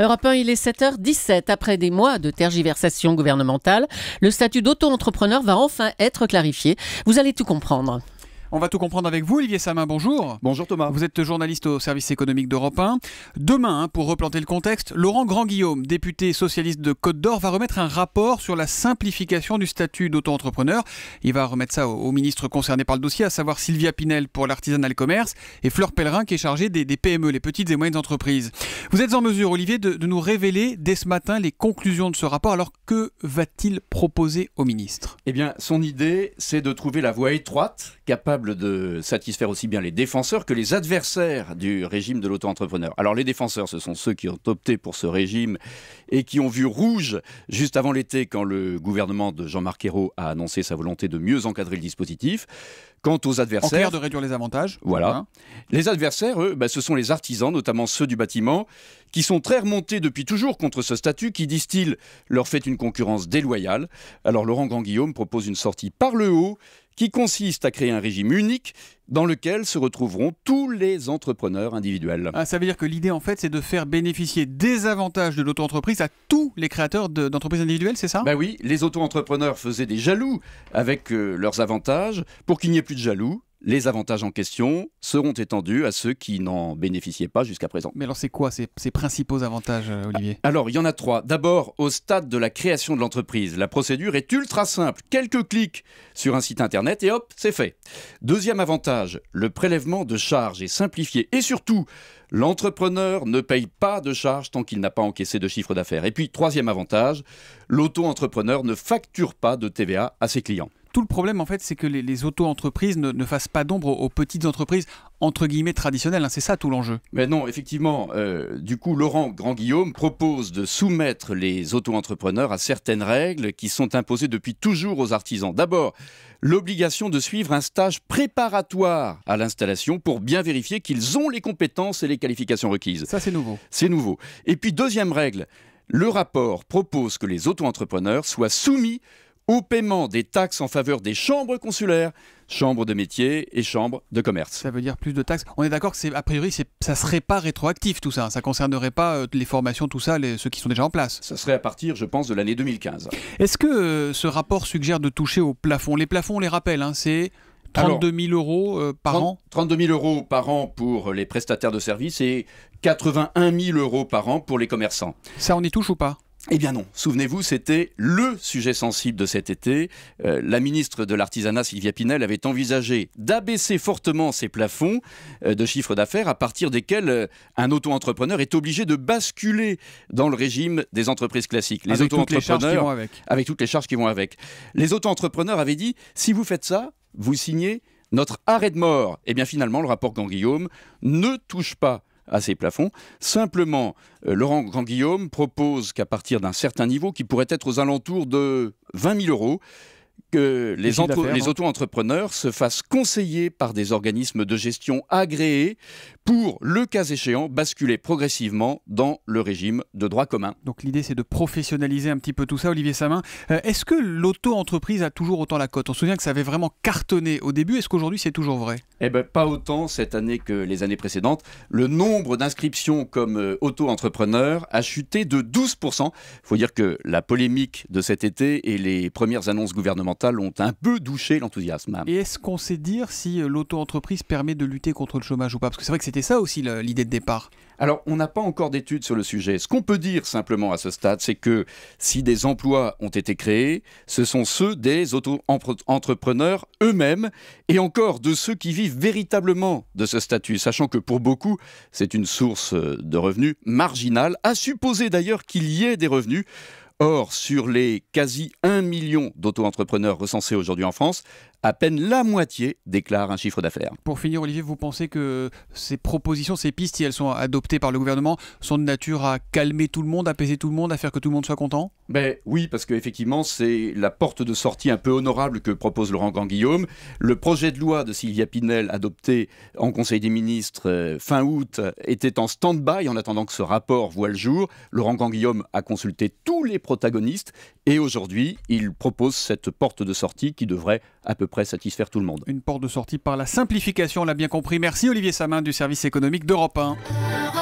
Europe 1, il est 7h17. Après des mois de tergiversation gouvernementale, le statut d'auto-entrepreneur va enfin être clarifié. Vous allez tout comprendre. On va tout comprendre avec vous, Olivier Samin, bonjour. Bonjour Thomas. Vous êtes journaliste au service économique d'Europe 1. Demain, hein, pour replanter le contexte, Laurent Grand-Guillaume, député socialiste de Côte d'Or, va remettre un rapport sur la simplification du statut d'auto-entrepreneur. Il va remettre ça au ministre concerné par le dossier, à savoir Sylvia Pinel pour l'artisanal commerce et Fleur Pellerin qui est chargée des, PME, les petites et moyennes entreprises. Vous êtes en mesure, Olivier, de, de nous révéler dès ce matin les conclusions de ce rapport. Alors que va-t-il proposer au ministre Eh bien, son idée, c'est de trouver la voie étroite capable de satisfaire aussi bien les défenseurs que les adversaires du régime de l'auto-entrepreneur. Alors les défenseurs, ce sont ceux qui ont opté pour ce régime et qui ont vu rouge juste avant l'été quand le gouvernement de Jean-Marc Ayrault a annoncé sa volonté de mieux encadrer le dispositif. Quant aux adversaires... de réduire les avantages. Voilà. Les adversaires, eux, bah, ce sont les artisans, notamment ceux du bâtiment, qui sont très remontés depuis toujours contre ce statut qui, disent-ils, leur fait une concurrence déloyale. Alors Laurent Grand-Guillaume propose une sortie par le haut qui consiste à créer un régime unique dans lequel se retrouveront tous les entrepreneurs individuels. Ah, ça veut dire que l'idée, en fait, c'est de faire bénéficier des avantages de l'auto-entreprise à tous les créateurs d'entreprises individuelles, c'est ça Ben oui, les auto-entrepreneurs faisaient des jaloux avec euh, leurs avantages. Pour qu'il n'y ait plus de jaloux, les avantages en question seront étendus à ceux qui n'en bénéficiaient pas jusqu'à présent. Mais alors c'est quoi ces, principaux avantages, euh, Olivier ah, Alors il y en a trois. D'abord, au stade de la création de l'entreprise, la procédure est ultra simple. Quelques clics sur un site internet et hop, c'est fait. Deuxième avantage, le prélèvement de charges est simplifié et surtout, l'entrepreneur ne paye pas de charges tant qu'il n'a pas encaissé de chiffre d'affaires. Et puis troisième avantage, l'auto-entrepreneur ne facture pas de TVA à ses clients tout le problème, en fait, c'est que les, auto-entreprises ne, fassent pas d'ombre aux, petites entreprises, entre guillemets, traditionnelles. Hein. c'est ça tout l'enjeu. Mais non, effectivement, euh, du coup, Laurent Grand-Guillaume propose de soumettre les auto-entrepreneurs à certaines règles qui sont imposées depuis toujours aux artisans. D'abord, l'obligation de suivre un stage préparatoire à l'installation pour bien vérifier qu'ils ont les compétences et les qualifications requises. Ça, c'est nouveau. C'est nouveau. Et puis, deuxième règle, le rapport propose que les auto-entrepreneurs soient soumis au paiement des taxes en faveur des chambres consulaires, chambres de métier et chambres de commerce. Ça veut dire plus de taxes. On est d'accord que c'est a priori ça serait pas rétroactif tout ça, ça concernerait pas euh, les formations tout ça, les, ceux qui sont déjà en place. Ça serait à partir, je pense, de l'année 2015. Est-ce que euh, ce rapport suggère de toucher au plafond Les plafonds, on les rappelle, hein, c'est 32 000 euros euh, par an 32 000 euros par an pour les prestataires de services et 81 000 euros par an pour les commerçants. Ça, on y touche ou pas eh bien non, souvenez-vous, c'était le sujet sensible de cet été. Euh, la ministre de l'Artisanat, Sylvia Pinel, avait envisagé d'abaisser fortement ses plafonds euh, de chiffre d'affaires à partir desquels euh, un auto-entrepreneur est obligé de basculer dans le régime des entreprises classiques. Les auto-entrepreneurs, avec. toutes les charges qui vont avec. Les auto-entrepreneurs avaient dit, si vous faites ça, vous signez notre arrêt de mort. Eh bien finalement, le rapport Guillaume ne touche pas à ces plafonds. Simplement, euh, Laurent Grand-Guillaume propose qu'à partir d'un certain niveau, qui pourrait être aux alentours de 20 000 euros, que les, auto-entrepreneurs se fassent conseiller par des organismes de gestion agréés pour, le cas échéant, basculer progressivement dans le régime de droit commun. Donc l'idée, c'est de professionnaliser un petit peu tout ça, Olivier Samin. Euh, est-ce que l'auto-entreprise a toujours autant la cote On se souvient que ça avait vraiment cartonné au début. Est-ce qu'aujourd'hui, c'est toujours vrai eh ben, pas autant cette année que les années précédentes. Le nombre d'inscriptions comme euh, auto entrepreneurs a chuté de 12%. Il Faut dire que la polémique de cet été et les premières annonces gouvernementales ont un peu douché l'enthousiasme. Et est-ce qu'on sait dire si euh, l'auto-entreprise permet de lutter contre le chômage ou pas Parce que c'est vrai que c'était ça aussi l'idée de départ. Alors, on n'a pas encore d'études sur le sujet. Ce qu'on peut dire simplement à ce stade, c'est que si des emplois ont été créés, ce sont ceux des auto-entrepreneurs eux-mêmes et encore de ceux qui vivent véritablement de ce statut, sachant que pour beaucoup, c'est une source euh, de revenus marginale, à supposer d'ailleurs qu'il y ait des revenus. Or, sur les quasi 1 million d'auto-entrepreneurs recensés aujourd'hui en France, à peine la moitié déclare un chiffre d'affaires. Pour finir, Olivier, vous pensez que ces propositions, ces pistes, si elles sont adoptées par le gouvernement, sont de nature à calmer tout le monde, apaiser tout le monde, à faire que tout le monde soit content ben, Oui, parce qu'effectivement, c'est la porte de sortie un peu honorable que propose Laurent Grand-Guillaume. Le projet de loi de Sylvia Pinel, adopté en Conseil des ministres euh, fin août, était en stand-by en attendant que ce rapport voie le jour. Laurent Grand-Guillaume a consulté tous les protagonistes et aujourd'hui, il propose cette porte de sortie qui devrait à peu près satisfaire tout le monde. Une porte de sortie par la simplification, on l'a bien compris. Merci Olivier Samin du service économique d'Europe 1.